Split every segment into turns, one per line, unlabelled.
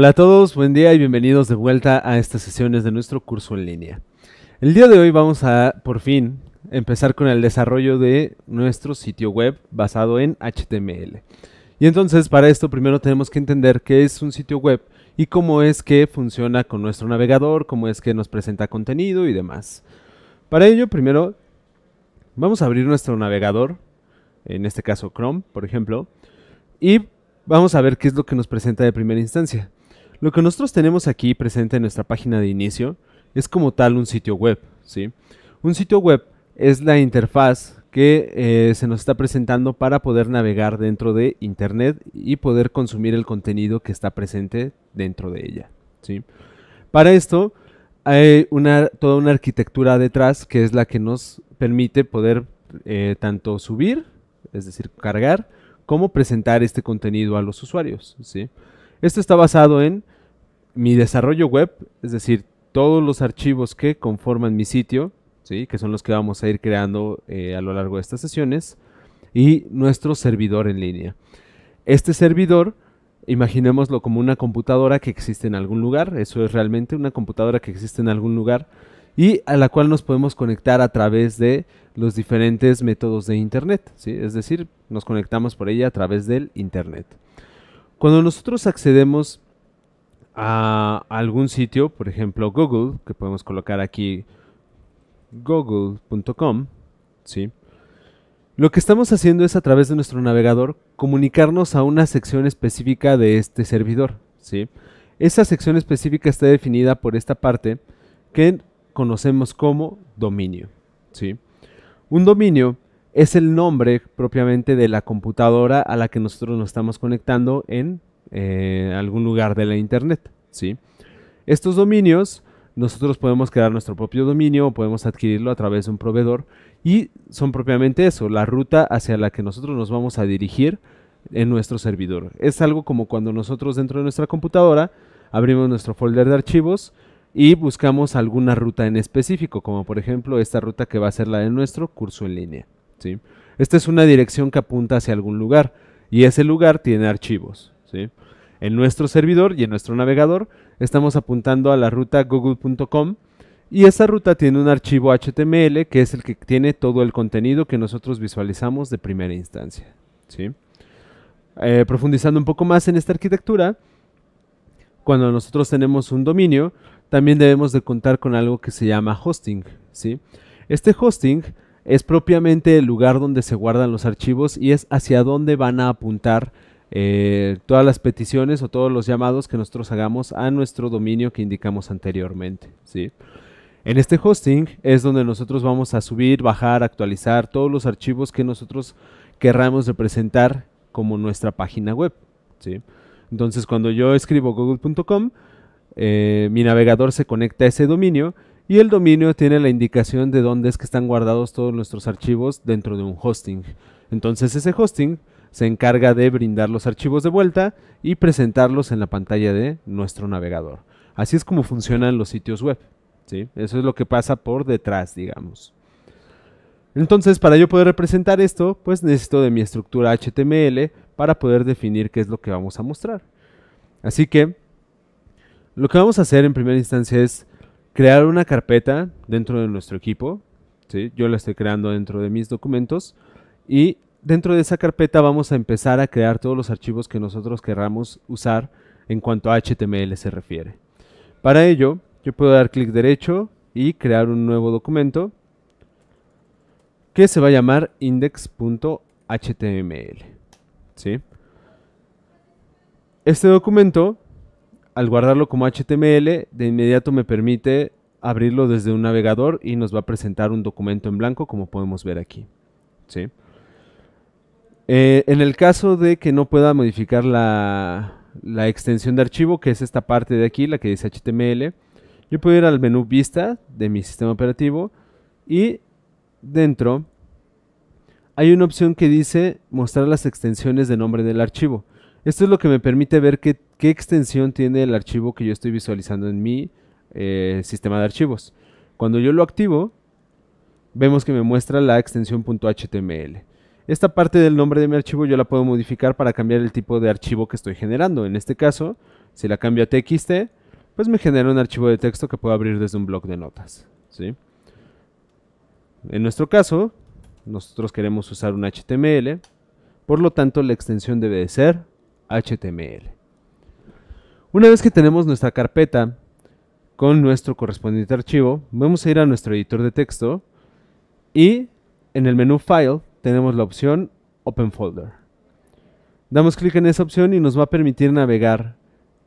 Hola a todos, buen día y bienvenidos de vuelta a estas sesiones de nuestro curso en línea. El día de hoy vamos a, por fin, empezar con el desarrollo de nuestro sitio web basado en HTML. Y entonces para esto primero tenemos que entender qué es un sitio web y cómo es que funciona con nuestro navegador, cómo es que nos presenta contenido y demás. Para ello primero vamos a abrir nuestro navegador, en este caso Chrome, por ejemplo, y vamos a ver qué es lo que nos presenta de primera instancia. Lo que nosotros tenemos aquí presente en nuestra página de inicio es como tal un sitio web, ¿sí? Un sitio web es la interfaz que eh, se nos está presentando para poder navegar dentro de Internet y poder consumir el contenido que está presente dentro de ella, ¿sí? Para esto hay una, toda una arquitectura detrás que es la que nos permite poder eh, tanto subir, es decir, cargar, como presentar este contenido a los usuarios, ¿sí? sí esto está basado en mi desarrollo web, es decir, todos los archivos que conforman mi sitio, ¿sí? que son los que vamos a ir creando eh, a lo largo de estas sesiones, y nuestro servidor en línea. Este servidor, imaginémoslo como una computadora que existe en algún lugar, eso es realmente una computadora que existe en algún lugar, y a la cual nos podemos conectar a través de los diferentes métodos de Internet, ¿sí? es decir, nos conectamos por ella a través del Internet. Cuando nosotros accedemos a algún sitio, por ejemplo Google, que podemos colocar aquí google.com, ¿sí? Lo que estamos haciendo es a través de nuestro navegador comunicarnos a una sección específica de este servidor, ¿sí? Esa sección específica está definida por esta parte que conocemos como dominio, ¿sí? Un dominio es el nombre propiamente de la computadora a la que nosotros nos estamos conectando en eh, algún lugar de la Internet. ¿sí? Estos dominios, nosotros podemos crear nuestro propio dominio o podemos adquirirlo a través de un proveedor y son propiamente eso, la ruta hacia la que nosotros nos vamos a dirigir en nuestro servidor. Es algo como cuando nosotros dentro de nuestra computadora abrimos nuestro folder de archivos y buscamos alguna ruta en específico, como por ejemplo esta ruta que va a ser la de nuestro curso en línea. Esta es una dirección que apunta hacia algún lugar y ese lugar tiene archivos, En nuestro servidor y en nuestro navegador estamos apuntando a la ruta google.com y esa ruta tiene un archivo HTML que es el que tiene todo el contenido que nosotros visualizamos de primera instancia, eh, profundizando un poco más en esta arquitectura, cuando nosotros tenemos un dominio, también debemos de contar con algo que se llama hosting. Este hosting es propiamente el lugar donde se guardan los archivos y es hacia dónde van a apuntar eh, todas las peticiones o todos los llamados que nosotros hagamos a nuestro dominio que indicamos anteriormente. ¿sí? En este hosting es donde nosotros vamos a subir, bajar, actualizar todos los archivos que nosotros querramos representar como nuestra página web. ¿sí? Entonces cuando yo escribo google.com, eh, mi navegador se conecta a ese dominio y el dominio tiene la indicación de dónde es que están guardados todos nuestros archivos dentro de un hosting. Entonces ese hosting se encarga de brindar los archivos de vuelta y presentarlos en la pantalla de nuestro navegador. Así es como funcionan los sitios web. ¿sí? Eso es lo que pasa por detrás, digamos. Entonces, para yo poder representar esto, pues necesito de mi estructura HTML para poder definir qué es lo que vamos a mostrar. Así que, lo que vamos a hacer en primera instancia es crear una carpeta dentro de nuestro equipo. Yo la estoy creando dentro de mis documentos y dentro de esa carpeta vamos a empezar a crear todos los archivos que nosotros querramos usar en cuanto a HTML se refiere. Para ello, yo puedo dar clic derecho y crear un nuevo documento que se va a llamar index.html. Este documento al guardarlo como HTML, de inmediato me permite abrirlo desde un navegador y nos va a presentar un documento en blanco, como podemos ver aquí. Eh, en el caso de que no pueda modificar la, la, extensión de archivo, que es esta parte de aquí, la que dice HTML, yo puedo ir al menú Vista de mi sistema operativo y dentro hay una opción que dice mostrar las extensiones de nombre del archivo. Esto es lo que me permite ver qué, extensión tiene el archivo que yo estoy visualizando en mi eh, sistema de archivos. Cuando yo lo activo, vemos que me muestra la extensión .html. Esta parte del nombre de mi archivo yo la puedo modificar para cambiar el tipo de archivo que estoy generando. En este caso, si la cambio a txt, pues me genera un archivo de texto que puedo abrir desde un blog de notas. En nuestro caso, nosotros queremos usar un HTML, por lo tanto la extensión debe de ser HTML. Una vez que tenemos nuestra carpeta con nuestro correspondiente archivo, vamos a ir a nuestro editor de texto y en el menú File tenemos la opción Open Folder. Damos clic en esa opción y nos va a permitir navegar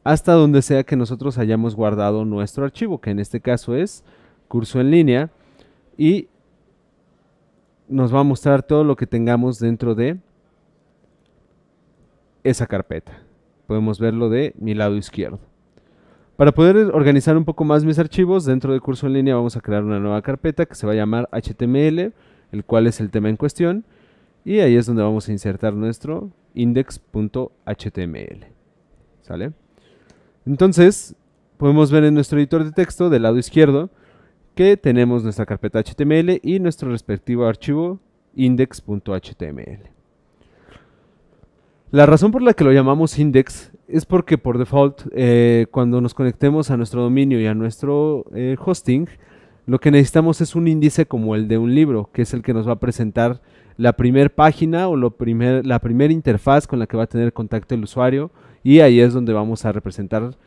hasta donde sea que nosotros hayamos guardado nuestro archivo, que en este caso es curso en línea, y nos va a mostrar todo lo que tengamos dentro de esa carpeta. Podemos verlo de mi lado izquierdo. Para poder organizar un poco más mis archivos, dentro del curso en línea vamos a crear una nueva carpeta que se va a llamar HTML, el cual es el tema en cuestión, y ahí es donde vamos a insertar nuestro index.html. ¿Sale? Entonces, podemos ver en nuestro editor de texto del lado izquierdo que tenemos nuestra carpeta HTML y nuestro respectivo archivo index.html. La razón por la que lo llamamos index es porque por default, eh, cuando nos conectemos a nuestro dominio y a nuestro eh, hosting, lo que necesitamos es un índice como el de un libro, que es el que nos va a presentar la primera página o lo primer, la primera interfaz con la que va a tener contacto el usuario y ahí es donde vamos a representar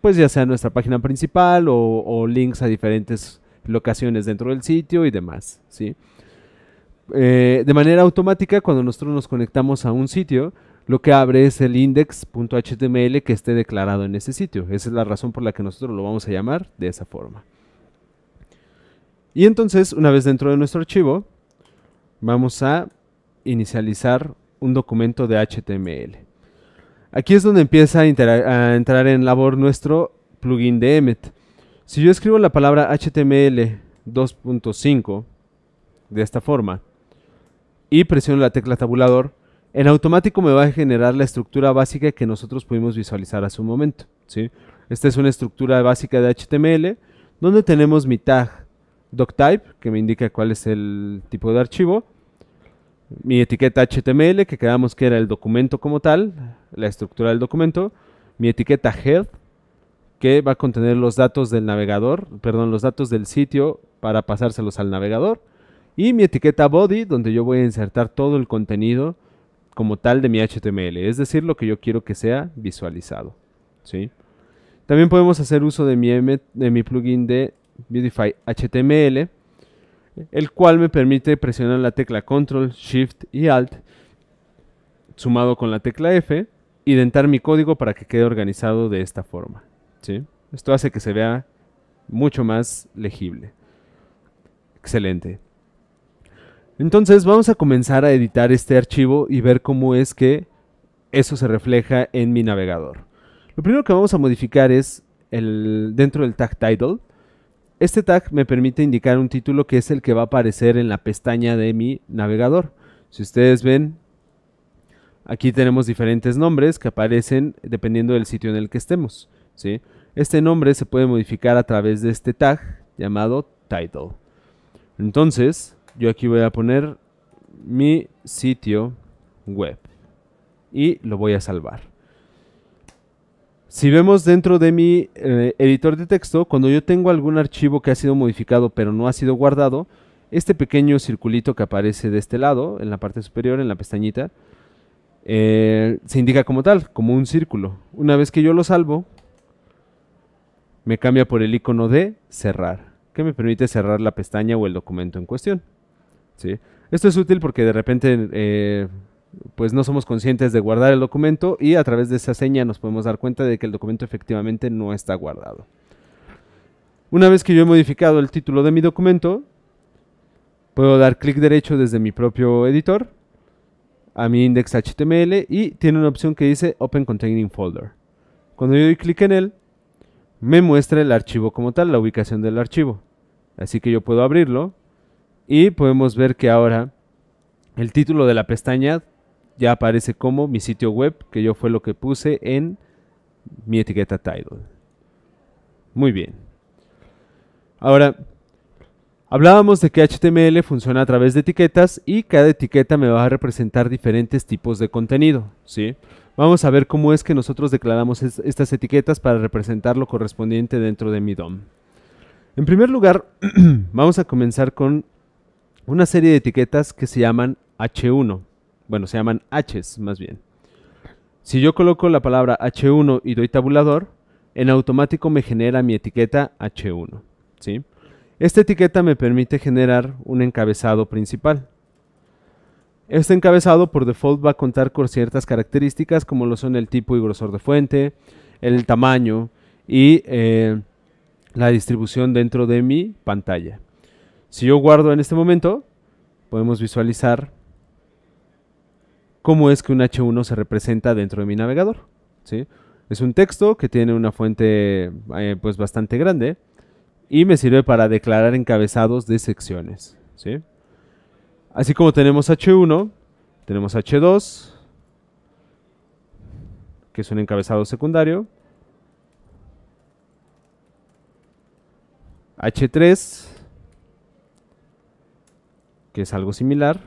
pues ya sea nuestra página principal o, links a diferentes locaciones dentro del sitio y demás. ¿sí? Eh, de manera automática, cuando nosotros nos conectamos a un sitio, lo que abre es el index.html que esté declarado en ese sitio. Esa es la razón por la que nosotros lo vamos a llamar de esa forma. Y entonces, una vez dentro de nuestro archivo, vamos a inicializar un documento de HTML. Aquí es donde empieza a, a entrar en labor nuestro plugin de Emmet. Si yo escribo la palabra HTML 2.5 de esta forma y presiono la tecla tabulador, en automático me va a generar la estructura básica que nosotros pudimos visualizar hace un momento. ¿sí? Esta es una estructura básica de HTML donde tenemos mi tag doctype, que me indica cuál es el tipo de archivo, mi etiqueta HTML, que creamos que era el documento como tal, la estructura del documento, mi etiqueta head, que va a contener los datos del navegador, perdón, los datos del sitio para pasárselos al navegador, y mi etiqueta body, donde yo voy a insertar todo el contenido como tal de mi HTML, es decir, lo que yo quiero que sea visualizado. ¿sí? También podemos hacer uso de mi, de plugin de Beautify HTML, el cual me permite presionar la tecla Control, Shift y Alt, sumado con la tecla F, y dentar mi código para que quede organizado de esta forma. ¿sí? Esto hace que se vea mucho más legible. Excelente. Entonces vamos a comenzar a editar este archivo y ver cómo es que eso se refleja en mi navegador. Lo primero que vamos a modificar es el, dentro del tag title. Este tag me permite indicar un título que es el que va a aparecer en la pestaña de mi navegador. Si ustedes ven, aquí tenemos diferentes nombres que aparecen dependiendo del sitio en el que estemos. Este nombre se puede modificar a través de este tag llamado title. Entonces, yo aquí voy a poner mi sitio web y lo voy a salvar. Si vemos dentro de mi eh, editor de texto, cuando yo tengo algún archivo que ha sido modificado pero no ha sido guardado, este pequeño circulito que aparece de este lado, en la parte superior, en la pestañita, eh, se indica como tal, como un círculo. Una vez que yo lo salvo, me cambia por el icono de cerrar, que me permite cerrar la pestaña o el documento en cuestión. Esto es útil porque de repente eh, pues no somos conscientes de guardar el documento y a través de esa seña nos podemos dar cuenta de que el documento efectivamente no está guardado. Una vez que yo he modificado el título de mi documento, puedo dar clic derecho desde mi propio editor a mi index.html y tiene una opción que dice Open Containing Folder. Cuando yo doy clic en él, me muestra el archivo como tal, la ubicación del archivo. Así que yo puedo abrirlo y podemos ver que ahora el título de la pestaña ya aparece como mi sitio web, que yo fue lo que puse en mi etiqueta title. Muy bien. Ahora, hablábamos de que HTML funciona a través de etiquetas y cada etiqueta me va a representar diferentes tipos de contenido, ¿sí? Vamos a ver cómo es que nosotros declaramos estas etiquetas para representar lo correspondiente dentro de mi DOM. En primer lugar, vamos a comenzar con una serie de etiquetas que se llaman H1. Bueno, se llaman Hs más bien. Si yo coloco la palabra H1 y doy tabulador, en automático me genera mi etiqueta H1. ¿sí? Esta etiqueta me permite generar un encabezado principal. Este encabezado por default va a contar con ciertas características como lo son el tipo y grosor de fuente, el tamaño y eh, la distribución dentro de mi pantalla. Si yo guardo en este momento, podemos visualizar cómo es que un H1 se representa dentro de mi navegador. ¿sí? Es un texto que tiene una fuente eh, pues bastante grande y me sirve para declarar encabezados de secciones. ¿sí? Así como tenemos H1, tenemos H2, que es un encabezado secundario. H3, que es algo similar.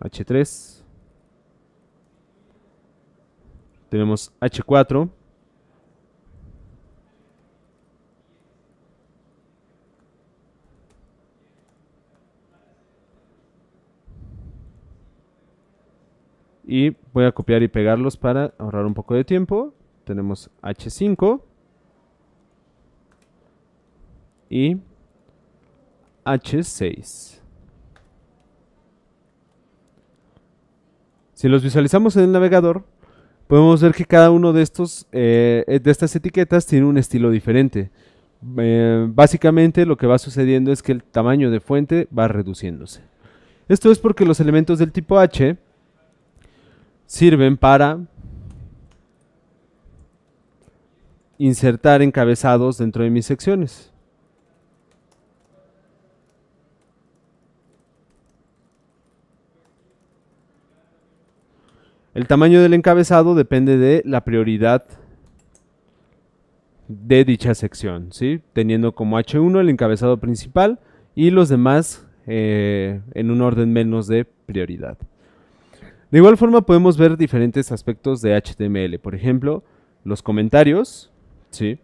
H3. Tenemos H4. y voy a copiar y pegarlos para ahorrar un poco de tiempo tenemos H5 y H6. Si los visualizamos en el navegador, podemos ver que cada uno de estos eh, de estas etiquetas tiene un estilo diferente. Eh, básicamente lo que va sucediendo es que el tamaño de fuente va reduciéndose. Esto es porque los elementos del tipo H sirven para insertar encabezados dentro de mis secciones. El tamaño del encabezado depende de la prioridad de dicha sección, teniendo como H1 el encabezado principal y los demás eh, en un orden menos de prioridad. De igual forma podemos ver diferentes aspectos de HTML, por ejemplo, los comentarios, ¿sí?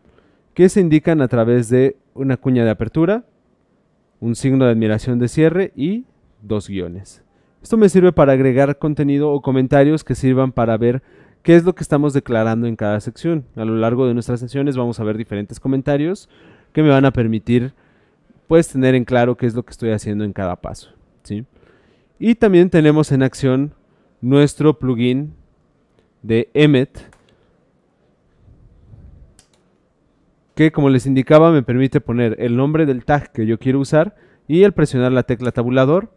que se indican a través de una cuña de apertura, un signo de admiración de cierre y dos guiones. Esto me sirve para agregar contenido o comentarios que sirvan para ver qué es lo que estamos declarando en cada sección. A lo largo de nuestras sesiones vamos a ver diferentes comentarios que me van a permitir pues tener en claro qué es lo que estoy haciendo en cada paso. ¿sí? Y también tenemos en acción nuestro plugin de Emmet que como les indicaba me permite poner el nombre del tag que yo quiero usar y al presionar la tecla tabulador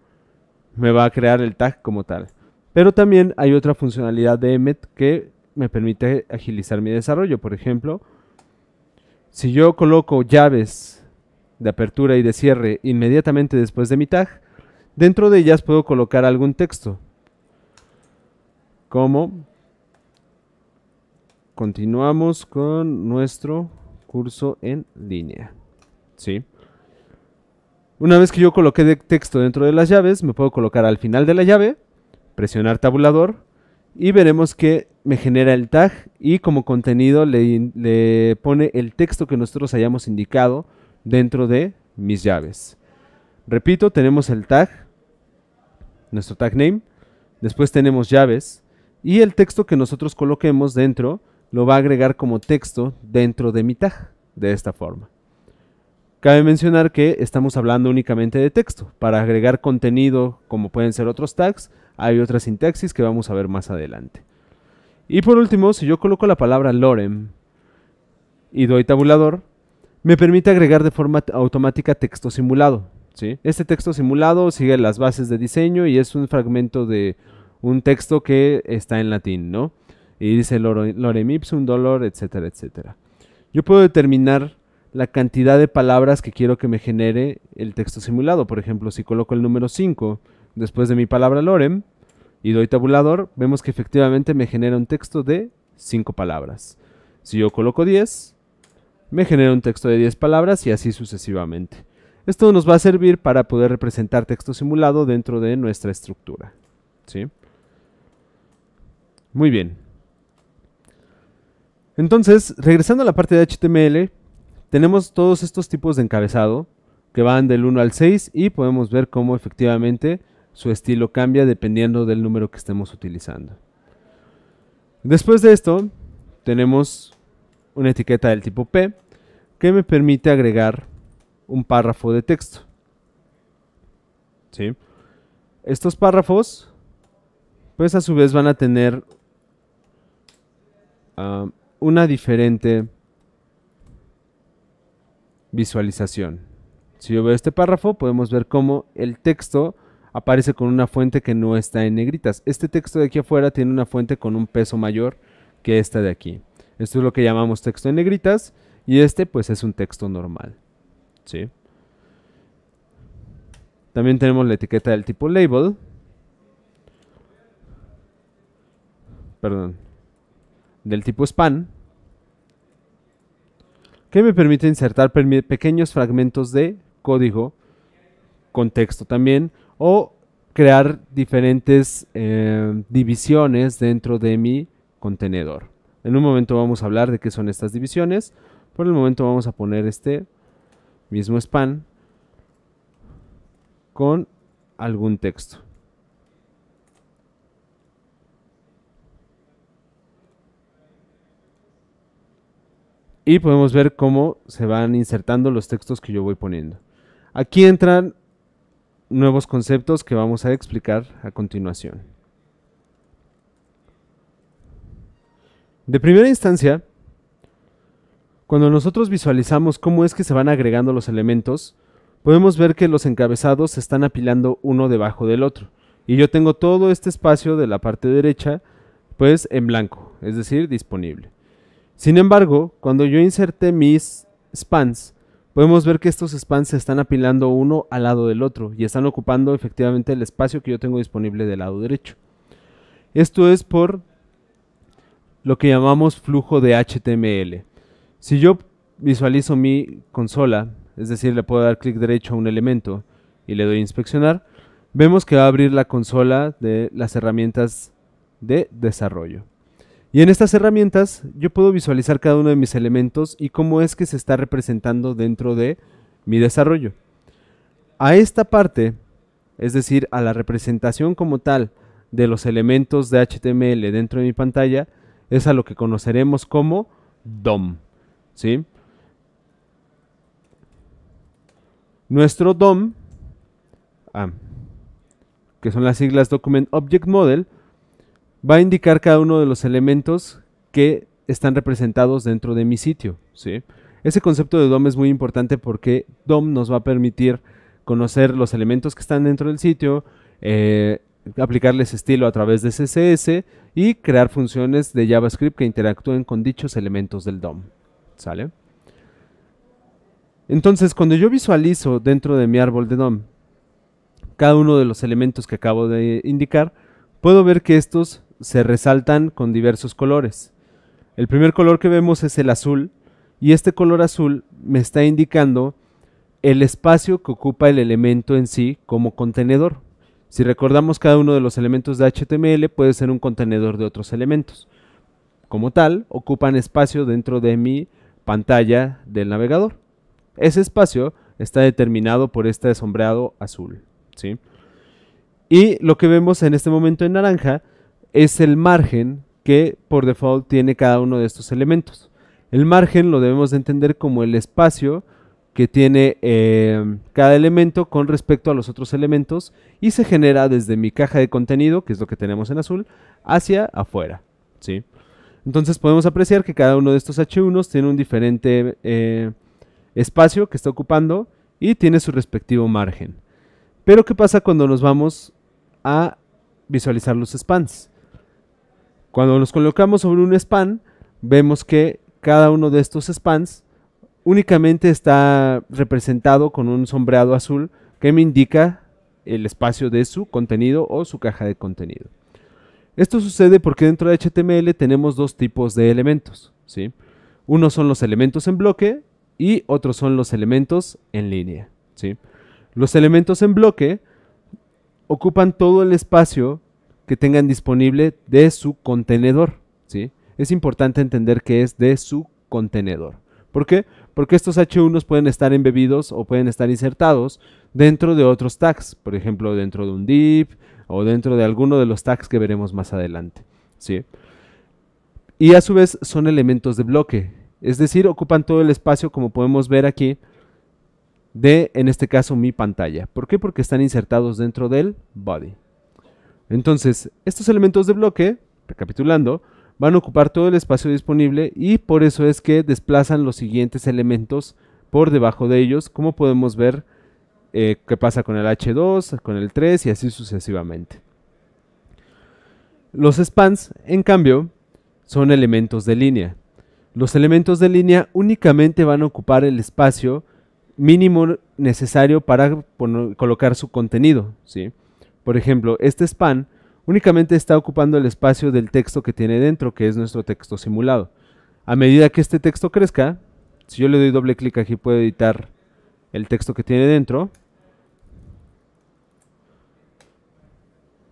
me va a crear el tag como tal. Pero también hay otra funcionalidad de Emmet que me permite agilizar mi desarrollo. Por ejemplo, si yo coloco llaves de apertura y de cierre inmediatamente después de mi tag, dentro de ellas puedo colocar algún texto, como continuamos con nuestro curso en línea. ¿Sí? Una vez que yo coloqué texto dentro de las llaves, me puedo colocar al final de la llave, presionar tabulador y veremos que me genera el tag y como contenido le, le pone el texto que nosotros hayamos indicado dentro de mis llaves. Repito, tenemos el tag, nuestro tag name, después tenemos llaves y el texto que nosotros coloquemos dentro lo va a agregar como texto dentro de mi tag, de esta forma. Cabe mencionar que estamos hablando únicamente de texto. Para agregar contenido, como pueden ser otros tags, hay otras sintaxis que vamos a ver más adelante. Y por último, si yo coloco la palabra lorem y doy tabulador, me permite agregar de forma automática texto simulado. ¿sí? Este texto simulado sigue las bases de diseño y es un fragmento de un texto que está en latín, ¿no? Y dice lorem ipsum dolor, etcétera, etcétera. Yo puedo determinar la cantidad de palabras que quiero que me genere el texto simulado. Por ejemplo, si coloco el número 5 después de mi palabra lorem y doy tabulador, vemos que efectivamente me genera un texto de 5 palabras. Si yo coloco 10, me genera un texto de 10 palabras y así sucesivamente. Esto nos va a servir para poder representar texto simulado dentro de nuestra estructura. ¿sí? Muy bien. Entonces, regresando a la parte de HTML, tenemos todos estos tipos de encabezado que van del 1 al 6 y podemos ver cómo efectivamente su estilo cambia dependiendo del número que estemos utilizando. Después de esto, tenemos una etiqueta del tipo P que me permite agregar un párrafo de texto. Estos párrafos, pues a su vez van a tener ah, una diferente visualización. Si yo veo este párrafo, podemos ver cómo el texto aparece con una fuente que no está en negritas. Este texto de aquí afuera tiene una fuente con un peso mayor que esta de aquí. Esto es lo que llamamos texto en negritas y este pues es un texto normal. También tenemos la etiqueta del tipo label. Perdón, del tipo span que me permite insertar pequeños fragmentos de código, con texto también, o crear diferentes eh, divisiones dentro de mi contenedor. En un momento vamos a hablar de qué son estas divisiones. Por el momento vamos a poner este mismo span con algún texto. y podemos ver cómo se van insertando los textos que yo voy poniendo. Aquí entran nuevos conceptos que vamos a explicar a continuación. De primera instancia, cuando nosotros visualizamos cómo es que se van agregando los elementos, podemos ver que los encabezados se están apilando uno debajo del otro. Y yo tengo todo este espacio de la parte derecha, pues en blanco, es decir, disponible. Sin embargo, cuando yo inserté mis spans, podemos ver que estos spans se están apilando uno al lado del otro y están ocupando efectivamente el espacio que yo tengo disponible del lado derecho. Esto es por lo que llamamos flujo de HTML. Si yo visualizo mi consola, es decir, le puedo dar clic derecho a un elemento y le doy a inspeccionar, vemos que va a abrir la consola de las herramientas de desarrollo. Y en estas herramientas yo puedo visualizar cada uno de mis elementos y cómo es que se está representando dentro de mi desarrollo. A esta parte, es decir, a la representación como tal de los elementos de HTML dentro de mi pantalla, es a lo que conoceremos como DOM. ¿sí? Nuestro DOM, ah, que son las siglas Document Object Model, va a indicar cada uno de los elementos que están representados dentro de mi sitio. ¿sí? Ese concepto de DOM es muy importante porque DOM nos va a permitir conocer los elementos que están dentro del sitio, eh, aplicarles estilo a través de CSS y crear funciones de JavaScript que interactúen con dichos elementos del DOM. Entonces, cuando yo visualizo dentro de mi árbol de DOM cada uno de los elementos que acabo de indicar, puedo ver que estos se resaltan con diversos colores. El primer color que vemos es el azul y este color azul me está indicando el espacio que ocupa el elemento en sí como contenedor. Si recordamos cada uno de los elementos de HTML puede ser un contenedor de otros elementos. Como tal, ocupan espacio dentro de mi pantalla del navegador. Ese espacio está determinado por este sombreado azul. ¿sí? Y lo que vemos en este momento en naranja es el margen que por default tiene cada uno de estos elementos. El margen lo debemos de entender como el espacio que tiene em, cada elemento con respecto a los otros elementos y se genera desde mi caja de contenido, que es lo que tenemos en azul, hacia afuera. ¿sí? Entonces podemos apreciar que cada uno de estos H1s tiene un diferente eh, espacio que está ocupando y tiene su respectivo margen. Pero ¿qué pasa cuando nos vamos a visualizar los spans? Cuando nos colocamos sobre un span, vemos que cada uno de estos spans únicamente está representado con un sombreado azul que me indica el espacio de su contenido o su caja de contenido. Esto sucede porque dentro de HTML tenemos dos tipos de elementos. ¿sí? Uno son los elementos en bloque y otros son los elementos en línea. ¿sí? Los elementos en bloque ocupan todo el espacio que tengan disponible de su contenedor. ¿sí? Es importante entender que es de su contenedor. ¿Por qué? Porque estos H1s pueden estar embebidos o pueden estar insertados dentro de otros tags, por ejemplo, dentro de un div o dentro de alguno de los tags que veremos más adelante. ¿sí? Y a su vez son elementos de bloque, es decir, ocupan todo el espacio, como podemos ver aquí, de, en este caso, mi pantalla. ¿Por qué? Porque están insertados dentro del body. Entonces, estos elementos de bloque, recapitulando, van a ocupar todo el espacio disponible y por eso es que desplazan los siguientes elementos por debajo de ellos, como podemos ver eh, qué pasa con el H2, con el 3 y así sucesivamente. Los spans, en cambio, son elementos de línea. Los elementos de línea únicamente van a ocupar el espacio mínimo necesario para colocar su contenido, ¿sí? Por ejemplo, este span únicamente está ocupando el espacio del texto que tiene dentro, que es nuestro texto simulado. A medida que este texto crezca, si yo le doy doble clic aquí puedo editar el texto que tiene dentro,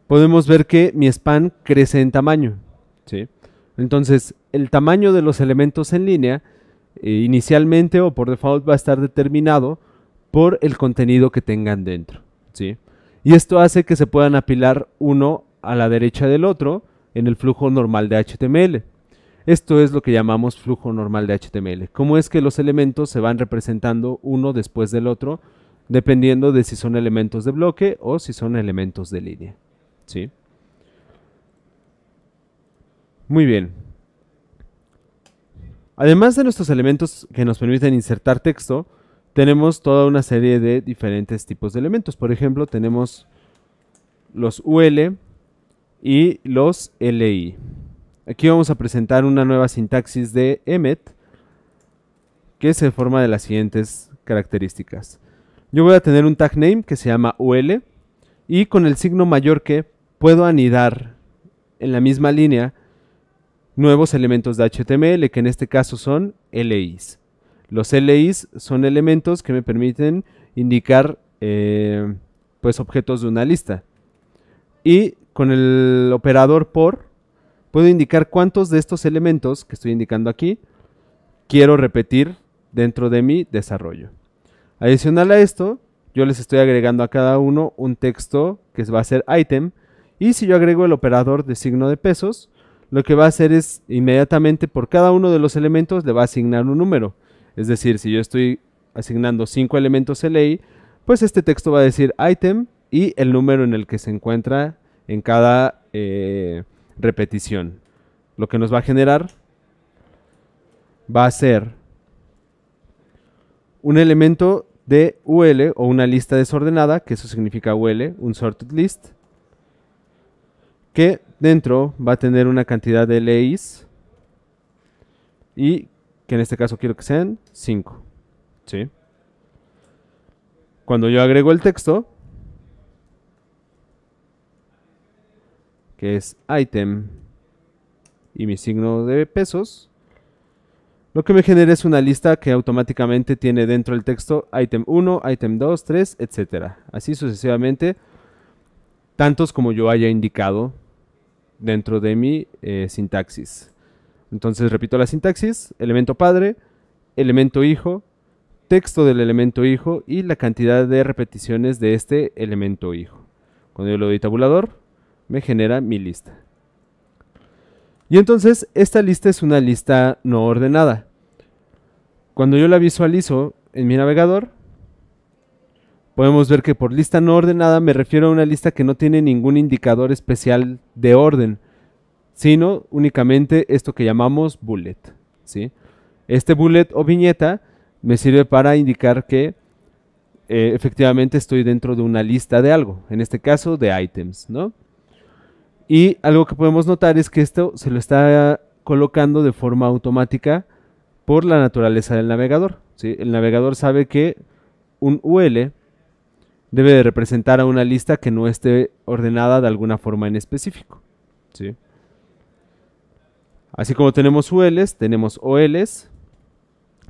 podemos ver que mi span crece en tamaño. ¿sí? Entonces, el tamaño de los elementos en línea eh, inicialmente o por default va a estar determinado por el contenido que tengan dentro. ¿sí? y esto hace que se puedan apilar uno a la derecha del otro en el flujo normal de HTML. Esto es lo que llamamos flujo normal de HTML. ¿Cómo es que los elementos se van representando uno después del otro dependiendo de si son elementos de bloque o si son elementos de línea? ¿Sí? Muy bien. Además de nuestros elementos que nos permiten insertar texto, tenemos toda una serie de diferentes tipos de elementos. Por ejemplo, tenemos los UL y los LI. Aquí vamos a presentar una nueva sintaxis de EMET que se forma de las siguientes características. Yo voy a tener un tag name que se llama UL y con el signo mayor que puedo anidar en la misma línea nuevos elementos de HTML que en este caso son LIs. Los LIs son elementos que me permiten indicar eh, pues objetos de una lista. Y con el operador por puedo indicar cuántos de estos elementos que estoy indicando aquí quiero repetir dentro de mi desarrollo. Adicional a esto, yo les estoy agregando a cada uno un texto que va a ser item y si yo agrego el operador de signo de pesos, lo que va a hacer es inmediatamente por cada uno de los elementos le va a asignar un número. Es decir, si yo estoy asignando cinco elementos ley, pues este texto va a decir item y el número en el que se encuentra en cada eh, repetición. Lo que nos va a generar va a ser un elemento de UL o una lista desordenada, que eso significa UL, un sorted list, que dentro va a tener una cantidad de leis y que en este caso quiero que sean 5. Cuando yo agrego el texto, que es item y mi signo de pesos, lo que me genera es una lista que automáticamente tiene dentro el texto item 1, item 2, 3, etc. Así sucesivamente, tantos como yo haya indicado dentro de mi eh, sintaxis. Entonces repito la sintaxis, elemento padre, elemento hijo, texto del elemento hijo y la cantidad de repeticiones de este elemento hijo. Cuando yo le doy tabulador, me genera mi lista. Y entonces esta lista es una lista no ordenada. Cuando yo la visualizo en mi navegador, podemos ver que por lista no ordenada me refiero a una lista que no tiene ningún indicador especial de orden sino únicamente esto que llamamos bullet. ¿sí? Este bullet o viñeta me sirve para indicar que eh, efectivamente estoy dentro de una lista de algo, en este caso de items. ¿no? Y algo que podemos notar es que esto se lo está colocando de forma automática por la naturaleza del navegador. ¿sí? El navegador sabe que un UL debe de representar a una lista que no esté ordenada de alguna forma en específico. ¿sí? Así como tenemos ULs, tenemos OLs,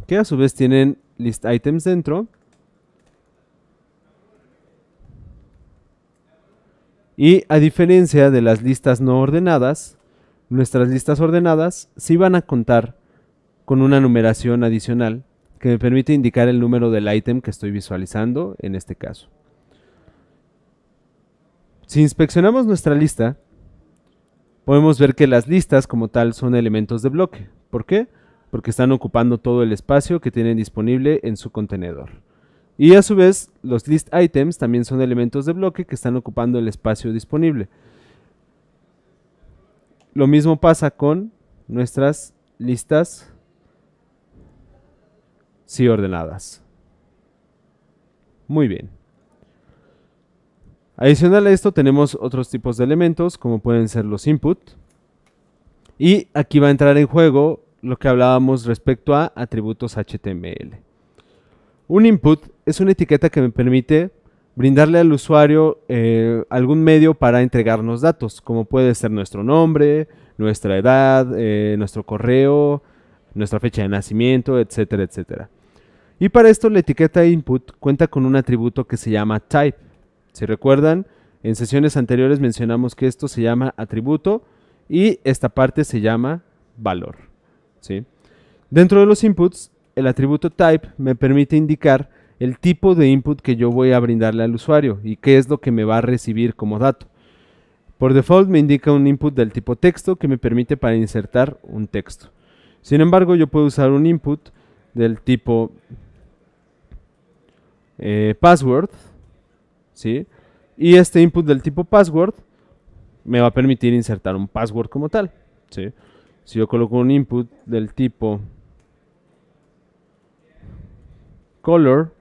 que a su vez tienen list items dentro. Y a diferencia de las listas no ordenadas, nuestras listas ordenadas sí van a contar con una numeración adicional que me permite indicar el número del item que estoy visualizando en este caso. Si inspeccionamos nuestra lista, podemos ver que las listas como tal son elementos de bloque. ¿Por qué? Porque están ocupando todo el espacio que tienen disponible en su contenedor. Y a su vez, los list items también son elementos de bloque que están ocupando el espacio disponible. Lo mismo pasa con nuestras listas si ordenadas. Muy bien. Adicional a esto tenemos otros tipos de elementos como pueden ser los input. Y aquí va a entrar en juego lo que hablábamos respecto a atributos HTML. Un input es una etiqueta que me permite brindarle al usuario eh, algún medio para entregarnos datos, como puede ser nuestro nombre, nuestra edad, eh, nuestro correo, nuestra fecha de nacimiento, etcétera, etcétera. Y para esto la etiqueta input cuenta con un atributo que se llama type si recuerdan, en sesiones anteriores mencionamos que esto se llama atributo y esta parte se llama valor. Dentro de los inputs, el atributo type me permite indicar el tipo de input que yo voy a brindarle al usuario y qué es lo que me va a recibir como dato. Por default me indica un input del tipo texto que me permite para insertar un texto. Sin embargo, yo puedo usar un input del tipo eh, password y este input del tipo password me va a permitir insertar un password como tal, Si yo coloco un input del tipo color,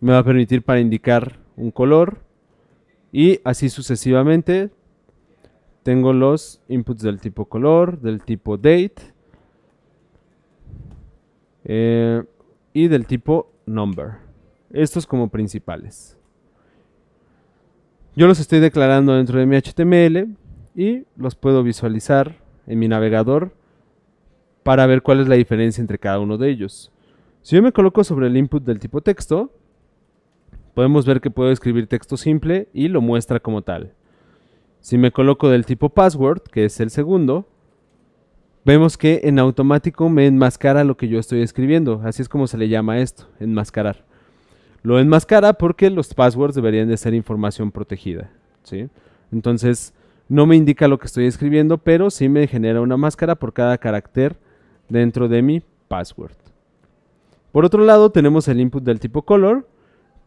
me va a permitir para indicar un color y así sucesivamente tengo los inputs del tipo color, del tipo date eh, y del tipo number. Estos como principales. Yo los estoy declarando dentro de mi HTML y los puedo visualizar en mi navegador para ver cuál es la diferencia entre cada uno de ellos. Si yo me coloco sobre el input del tipo texto, podemos ver que puedo escribir texto simple y lo muestra como tal. Si me coloco del tipo password, que es el segundo, vemos que en automático me enmascara lo que yo estoy escribiendo. Así es como se le llama esto, enmascarar. Lo enmascara porque los passwords deberían de ser información protegida, ¿sí? Entonces, no me indica lo que estoy escribiendo, pero sí me genera una máscara por cada carácter dentro de mi password. Por otro lado, tenemos el input del tipo color,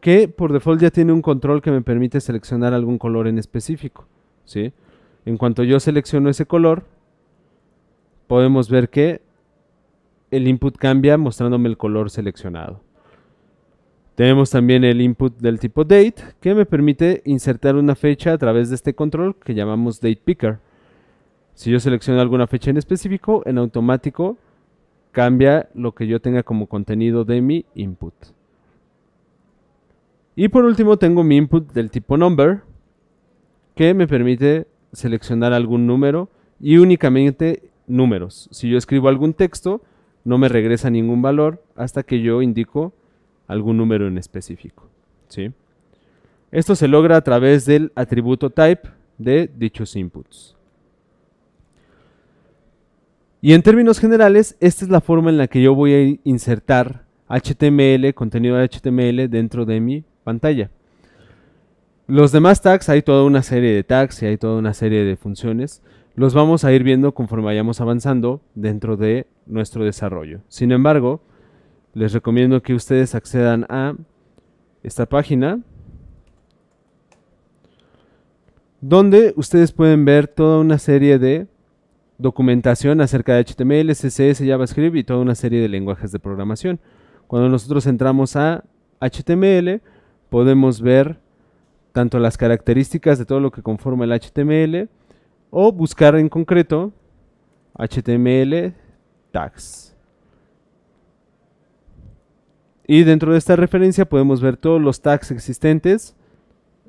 que por default ya tiene un control que me permite seleccionar algún color en específico, ¿sí? En cuanto yo selecciono ese color, podemos ver que el input cambia mostrándome el color seleccionado. Tenemos también el input del tipo date que me permite insertar una fecha a través de este control que llamamos date picker. Si yo selecciono alguna fecha en específico, en automático cambia lo que yo tenga como contenido de mi input. Y por último tengo mi input del tipo number que me permite seleccionar algún número y únicamente números. Si yo escribo algún texto, no me regresa ningún valor hasta que yo indico algún número en específico. ¿sí? Esto se logra a través del atributo type de dichos inputs. Y en términos generales, esta es la forma en la que yo voy a insertar HTML, contenido de HTML dentro de mi pantalla. Los demás tags, hay toda una serie de tags y hay toda una serie de funciones. Los vamos a ir viendo conforme vayamos avanzando dentro de nuestro desarrollo. Sin embargo, les recomiendo que ustedes accedan a esta página donde ustedes pueden ver toda una serie de documentación acerca de HTML, CSS, JavaScript y toda una serie de lenguajes de programación. Cuando nosotros entramos a HTML podemos ver tanto las características de todo lo que conforma el HTML o buscar en concreto HTML tags. Y dentro de esta referencia podemos ver todos los tags existentes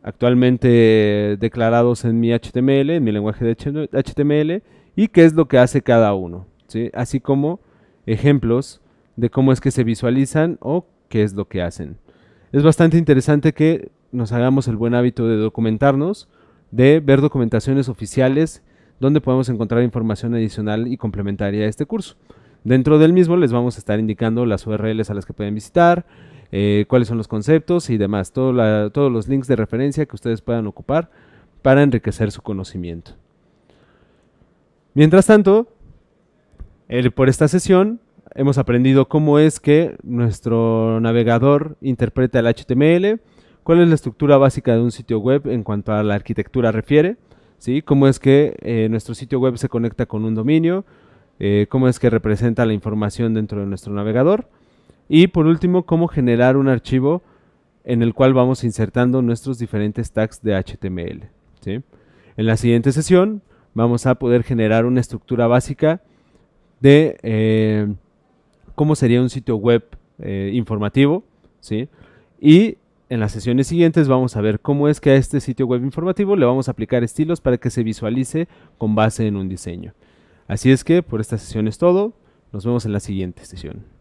actualmente declarados en mi HTML, en mi lenguaje de HTML, y qué es lo que hace cada uno, así como ejemplos de cómo es que se visualizan o qué es lo que hacen. Es bastante interesante que nos hagamos el buen hábito de documentarnos, de ver documentaciones oficiales donde podemos encontrar información adicional y complementaria a este curso. Dentro del mismo les vamos a estar indicando las URLs a las que pueden visitar, eh, cuáles son los conceptos y demás, todos los links de referencia que ustedes puedan ocupar para enriquecer su conocimiento. Mientras tanto, por esta sesión hemos aprendido cómo es que nuestro navegador interpreta el HTML, cuál es la estructura básica de un sitio web en cuanto a la arquitectura refiere, ¿sí? cómo es que eh, nuestro sitio web se conecta con un dominio, eh, cómo es que representa la información dentro de nuestro navegador y por último cómo generar un archivo en el cual vamos insertando nuestros diferentes tags de HTML. En la siguiente sesión vamos a poder generar una estructura básica de eh, cómo sería un sitio web eh, informativo. Y en las sesiones siguientes vamos a ver cómo es que a este sitio web informativo le vamos a aplicar estilos para que se visualice con base en un diseño. Así es que por esta sesión es todo. Nos vemos en la siguiente sesión.